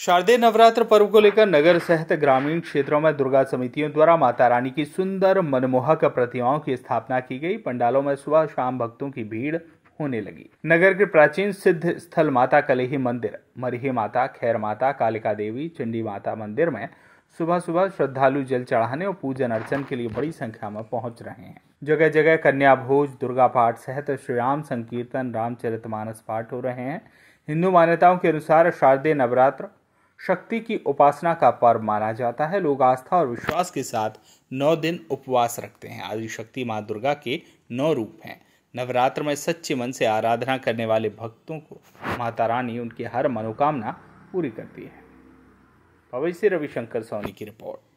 शारदीय नवरात्र पर्व को लेकर नगर सहित ग्रामीण क्षेत्रों में दुर्गा समितियों द्वारा माता रानी की सुंदर मनमोहक प्रतिमाओं की स्थापना की गई पंडालों में सुबह शाम भक्तों की भीड़ होने लगी नगर के प्राचीन सिद्ध स्थल माता कलेही मंदिर मरही माता खैर माता कालिका देवी चंडी माता मंदिर में सुबह सुबह श्रद्धालु जल चढ़ाने और पूजन अर्चन के लिए बड़ी संख्या में पहुंच रहे हैं जगह जगह कन्या भोज दुर्गा पाठ सहित श्री राम संकीर्तन मानस पाठ हो रहे हैं हिंदू मान्यताओं के अनुसार शारदीय नवरात्र शक्ति की उपासना का पर्व माना जाता है लोग आस्था और विश्वास के साथ नौ दिन उपवास रखते हैं आदि शक्ति माँ दुर्गा के नौ रूप हैं नवरात्र में सच्चे मन से आराधना करने वाले भक्तों को माता रानी उनकी हर मनोकामना पूरी करती है भविष्य रविशंकर सोनी की रिपोर्ट